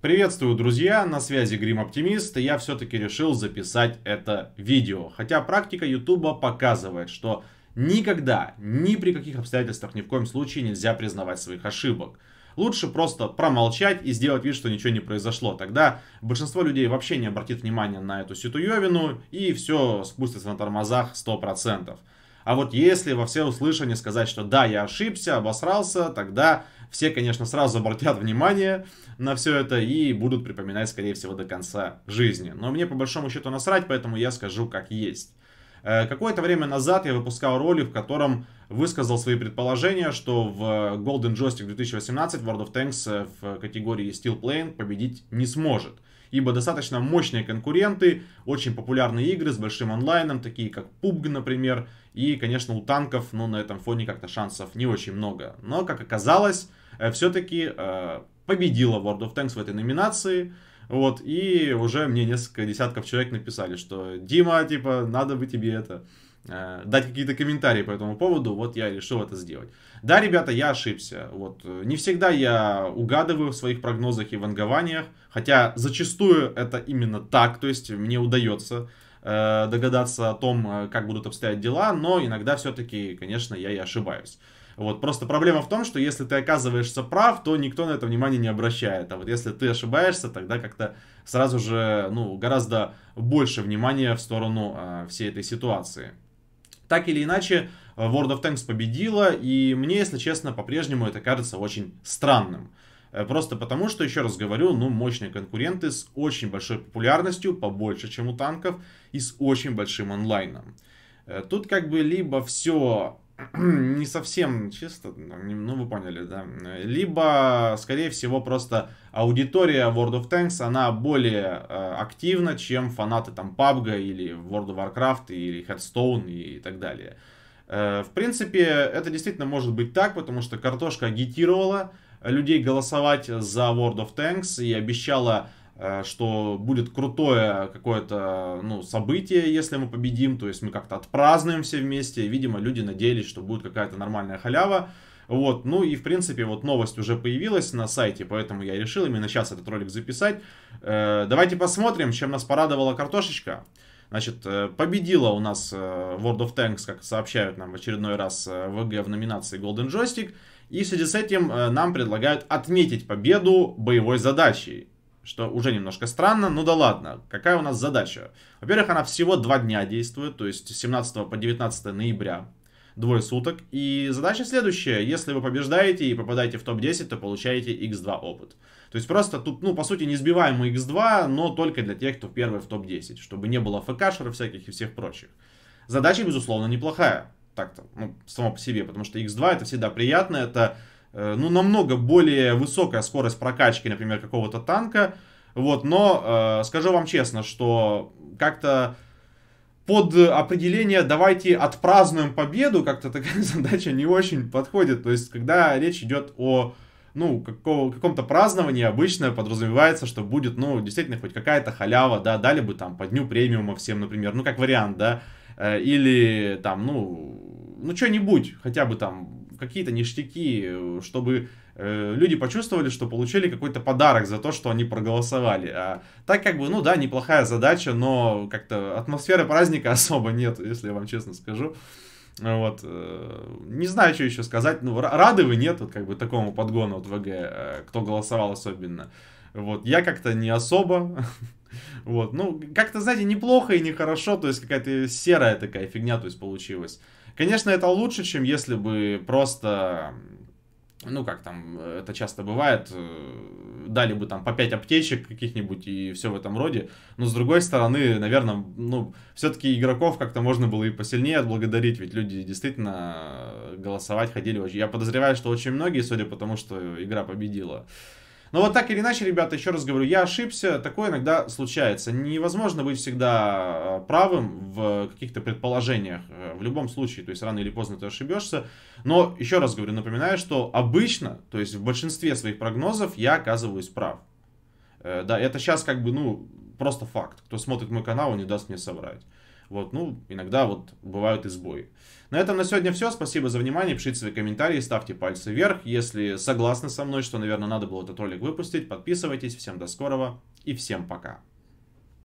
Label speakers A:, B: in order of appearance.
A: Приветствую, друзья, на связи Грим Оптимист, я все-таки решил записать это видео. Хотя практика Ютуба показывает, что никогда, ни при каких обстоятельствах, ни в коем случае нельзя признавать своих ошибок. Лучше просто промолчать и сделать вид, что ничего не произошло. Тогда большинство людей вообще не обратит внимания на эту ситуевину, и все спустится на тормозах 100%. А вот если во все услышание сказать, что да, я ошибся, обосрался, тогда все, конечно, сразу обратят внимание на все это и будут припоминать, скорее всего, до конца жизни. Но мне по большому счету насрать, поэтому я скажу как есть. Э, какое-то время назад я выпускал ролик, в котором высказал свои предположения, что в Golden Joystick 2018 World of Tanks э, в категории Steel Plane победить не сможет – ибо достаточно мощные конкуренты, очень популярные игры с большим онлайном, такие как PUBG, например, и, конечно, у танков, ну, на этом фоне как-то шансов не очень много. Но, как оказалось, э, все-таки э, победила World of Tanks в этой номинации, вот, и уже мне несколько десятков человек написали, что Дима, типа, надо бы тебе это э, дать какие-то комментарии по этому поводу, вот я решил это сделать. Да, ребята, я ошибся. Вот. Э, не всегда я угадываю в своих прогнозах и вангованиях, хотя зачастую это именно так, то есть мне удается Э, догадаться о том, э, как будут обстоять дела, но иногда все-таки, конечно, я и ошибаюсь. Вот, просто проблема в том, что если ты оказываешься прав, то никто на это внимание не обращает. А вот если ты ошибаешься, тогда как-то сразу же, ну, гораздо больше внимания в сторону э, всей этой ситуации. Так или иначе, World of Tanks победила, и мне, если честно, по-прежнему это кажется очень странным. Э, просто потому, что, еще раз говорю, ну, мощные конкуренты с очень большой популярностью, побольше, чем у танков, и с очень большим онлайном. Э, тут как бы либо все не совсем чисто, ну вы поняли, да. Либо, скорее всего, просто аудитория World of Tanks, она более э, активна, чем фанаты там PUBG или World of Warcraft или Hearthstone и, так далее. Э, в принципе, это действительно может быть так, потому что картошка агитировала, людей голосовать за World of Tanks и обещала э, что будет крутое какое-то ну, событие, если мы победим, то есть мы как-то отпразднуем все вместе. Видимо, люди надеялись, что будет какая-то нормальная халява. Вот, ну и в принципе вот новость уже появилась на сайте, поэтому я решил именно сейчас этот ролик записать. Э, давайте посмотрим, чем нас порадовала картошечка. Значит, э, победила у нас э, World of Tanks, как сообщают нам в очередной раз э, ВГ в номинации Golden Joystick. И в связи с этим нам предлагают отметить победу боевой задачей. Что уже немножко странно, ну да ладно, какая у нас задача? Во-первых, она всего два дня действует, то есть с 17 по 19 ноября, двое суток. И задача следующая, если вы побеждаете и попадаете в топ-10, то получаете x2 опыт. То есть просто тут, ну, по сути, несбиваемый X2, но только для тех, кто первый в топ-10, чтобы не было ФКшеров всяких и всех прочих. Задача, безусловно, неплохая. Так-то, ну, само по себе, потому что X2 это всегда приятно, это, э, ну, намного более высокая скорость прокачки, например, какого-то танка. Вот, но э, скажу вам честно, что как-то под определение «давайте отпразднуем победу» как-то такая задача не очень подходит. То есть, когда речь идет о ну, какого, каком-то праздновании обычно подразумевается, что будет, ну, действительно, хоть какая-то халява, да, дали бы там по дню премиума всем, например, ну, как вариант, да, э, или там, ну, ну, что-нибудь, хотя бы там какие-то ништяки, чтобы э, люди почувствовали, что получили какой-то подарок за то, что они проголосовали. А так как бы, ну да, неплохая задача, но как-то атмосферы праздника особо нет, если я вам честно скажу. Вот. Э, не знаю, что еще сказать. Ну, рады вы нет, вот как бы такому подгону от ВГ, э, кто голосовал особенно. Вот. Я как-то не особо. Вот. Ну, как-то, знаете, неплохо и нехорошо. То есть какая-то серая такая фигня, то есть получилась. Конечно, это лучше, чем если бы просто ну, как там, э, это часто бывает, э, дали бы там по 5 аптечек каких-нибудь и все в этом роде. Но с другой стороны, наверное, ну, все-таки игроков как-то можно было и посильнее отблагодарить, ведь люди действительно э, голосовать ходили. Я подозреваю, что очень многие, судя по тому, что игра победила. Но вот так или иначе, ребята, еще раз говорю, я ошибся, такое иногда случается. Невозможно быть всегда а, правым в каких-то предположениях, э, в любом случае, то есть рано или поздно ты ошибешься. Но еще раз говорю, напоминаю, что обычно, то есть в большинстве своих прогнозов я оказываюсь прав. Э, да, это сейчас как бы, ну, просто факт. Кто смотрит мой канал, он не даст мне соврать. Вот, ну, иногда вот бывают и сбои. На этом на сегодня все. Спасибо за внимание. Пишите свои комментарии, ставьте пальцы вверх. Если согласны со мной, что, наверное, надо было этот ролик выпустить, подписывайтесь. Всем до скорого и всем пока.